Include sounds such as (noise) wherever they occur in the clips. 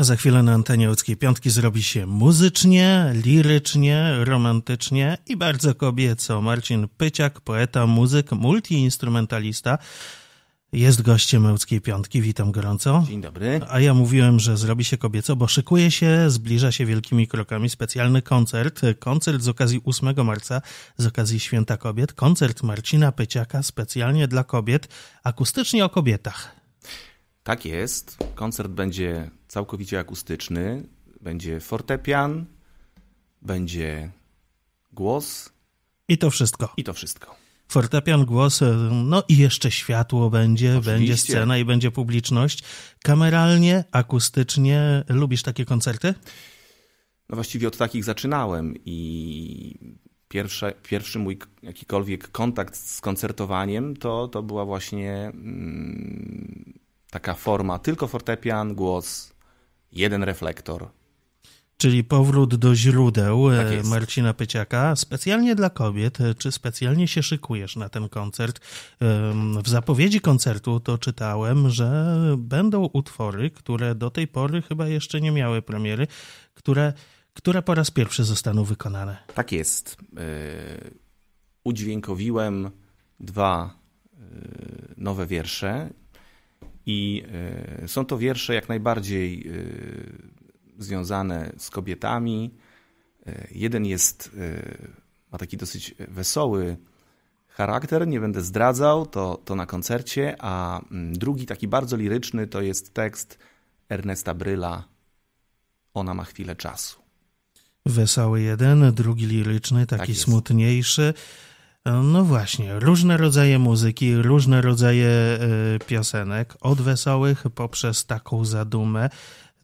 A za chwilę na antenie Łódzkiej Piątki zrobi się muzycznie, lirycznie, romantycznie i bardzo kobieco. Marcin Pyciak, poeta, muzyk, multiinstrumentalista, jest gościem Łódzkiej Piątki. Witam gorąco. Dzień dobry. A ja mówiłem, że zrobi się kobieco, bo szykuje się, zbliża się wielkimi krokami specjalny koncert. Koncert z okazji 8 marca, z okazji Święta Kobiet. Koncert Marcina Pyciaka specjalnie dla kobiet, akustycznie o kobietach. Tak jest. Koncert będzie całkowicie akustyczny. Będzie fortepian, będzie głos. I to wszystko. I to wszystko. Fortepian, głos, e, no i jeszcze światło będzie, Oczywiście. będzie scena i będzie publiczność. Kameralnie, akustycznie, lubisz takie koncerty? No właściwie od takich zaczynałem i pierwsze, pierwszy mój jakikolwiek kontakt z koncertowaniem to, to była właśnie mm, taka forma tylko fortepian, głos, jeden reflektor. Czyli powrót do źródeł tak e, Marcina Pyciaka, specjalnie dla kobiet. E, czy specjalnie się szykujesz na ten koncert? W zapowiedzi koncertu to czytałem, że będą utwory, które do tej pory chyba jeszcze nie miały premiery, które, które po raz pierwszy zostaną wykonane. Tak jest. E, udźwiękowiłem dwa nowe wiersze i e, są to wiersze jak najbardziej e, związane z kobietami. E, jeden jest, ma taki dosyć wesoły charakter, nie będę zdradzał, to, to na koncercie, a mm, drugi taki bardzo liryczny to jest tekst Ernesta Bryla Ona ma chwilę czasu. Wesoły jeden, drugi liryczny, taki tak smutniejszy. E, no właśnie, różne rodzaje muzyki, różne rodzaje e, piosenek, od wesołych poprzez taką zadumę.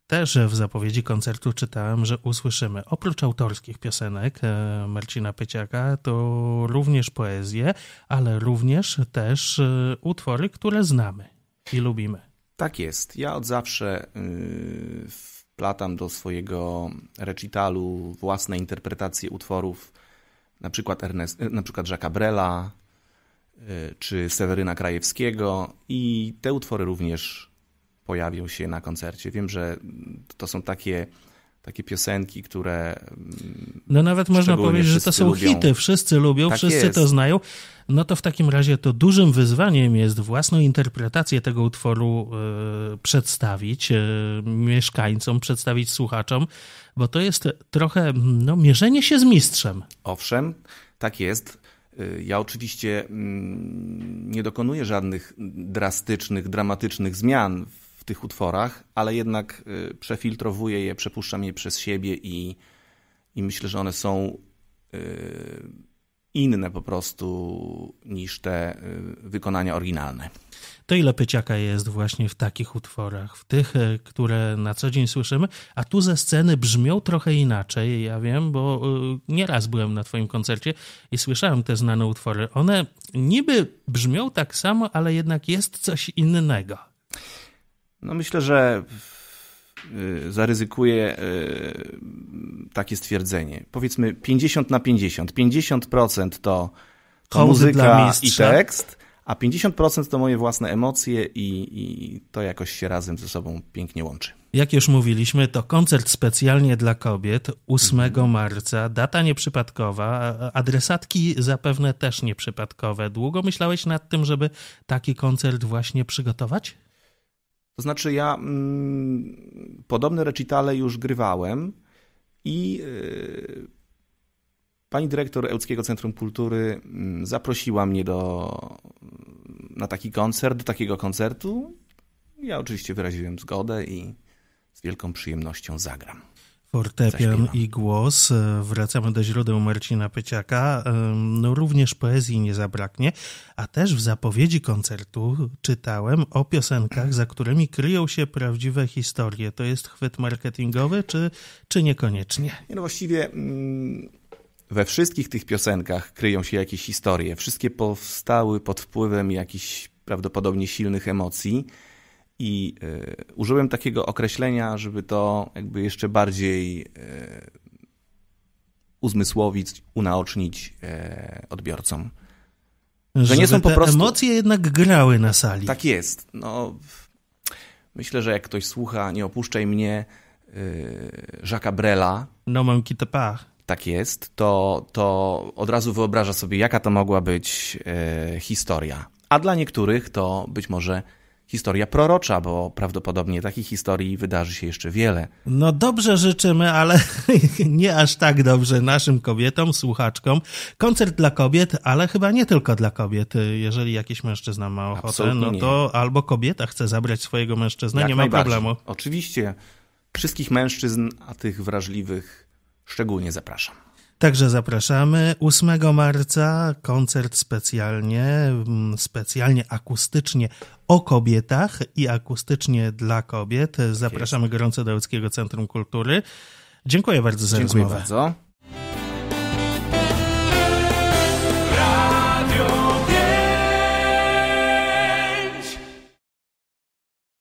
Też w zapowiedzi koncertu czytałem, że usłyszymy oprócz autorskich piosenek e, Marcina Pyciaka, to również poezję, ale również też utwory, które znamy i lubimy. Tak jest. Ja od zawsze y, wplatam do swojego recitalu własne interpretacje utworów na przykład, Ernest, na przykład Jacques'a Brela y, czy Seweryna Krajewskiego i te utwory również pojawią się na koncercie. Wiem, że to są takie takie piosenki, które. Mm, no nawet można powiedzieć, że to są lubią. hity, wszyscy lubią, tak wszyscy jest. to znają. No to w takim razie to dużym wyzwaniem jest własną interpretację tego utworu y, przedstawić y, mieszkańcom, przedstawić słuchaczom, bo to jest trochę no, mierzenie się z mistrzem. Owszem, tak jest. E, ja oczywiście mm, nie dokonuję żadnych drastycznych, dramatycznych zmian w tych utworach, ale jednak y, przefiltrowuję je, przepuszczam je przez siebie i, i myślę, że one są y, inne po prostu niż te y, wykonania oryginalne. To ile pyciaka jest właśnie w takich utworach, w tych, które na co dzień słyszymy, a tu ze sceny brzmią trochę inaczej, ja wiem, bo nieraz byłem na twoim koncercie i słyszałem te znane utwory. One niby brzmią tak samo, ale jednak jest coś innego. No myślę, że y, zaryzykuję y, takie stwierdzenie. Powiedzmy 50 na 50. 50% to muzyka i tekst, a 50% to moje własne emocje i, i to jakoś się razem ze sobą pięknie łączy. Jak już mówiliśmy, to koncert specjalnie dla kobiet 8 mhm. marca. Data nieprzypadkowa, adresatki zapewne też nieprzypadkowe. Długo myślałeś nad tym, żeby taki koncert właśnie przygotować? To znaczy, ja mm, podobne recitale już grywałem i y, pani dyrektor Ełckiego Centrum Kultury mm, zaprosiła mnie do, mm, na taki koncert, do takiego koncertu. Ja oczywiście wyraziłem zgodę i z wielką przyjemnością zagram. Fortepian i głos. E, wracamy do źródeł Marcina Pyciaka. E, no, również poezji nie zabraknie, a też w zapowiedzi koncertu czytałem o piosenkach, za którymi kryją się prawdziwe historie. To jest chwyt marketingowy, czy, czy niekoniecznie? no właściwie mm, we wszystkich tych piosenkach kryją się jakieś historie. Wszystkie powstały pod wpływem jakichś prawdopodobnie silnych emocji i y, użyłem takiego określenia, żeby to jakby jeszcze bardziej y, uzmysłowić, unaocznić y, odbiorcom. Że, nie są po prostu. Emocje jednak grały na sali. Tak jest. No, myślę, że jak ktoś słucha, nie opuszczaj mnie, Jacques'a Brela. No, mam kitapach. Tak jest. To, to od razu wyobraża sobie, jaka to mogła być historia. A dla niektórych to być może historia prorocza, bo prawdopodobnie takich historii wydarzy się jeszcze wiele. No dobrze życzymy, ale (laughs) nie aż tak dobrze naszym kobietom, słuchaczkom. Koncert dla kobiet, ale chyba nie tylko dla kobiet. Jeżeli jakiś mężczyzna ma ochotę, no Absolutnie no to nie. albo kobieta chce zabrać swojego mężczyznę, Jak nie ma problemu. Oczywiście. Wszystkich mężczyzn, a tych wrażliwych szczególnie zapraszam. Także zapraszamy. 8 marca koncert specjalnie, mm, specjalnie akustycznie o kobietach i akustycznie dla kobiet. Tak zapraszamy gorąco do Łódzkiego Centrum Kultury. Dziękuję bardzo za Dziękuję rozmowę. Bardzo.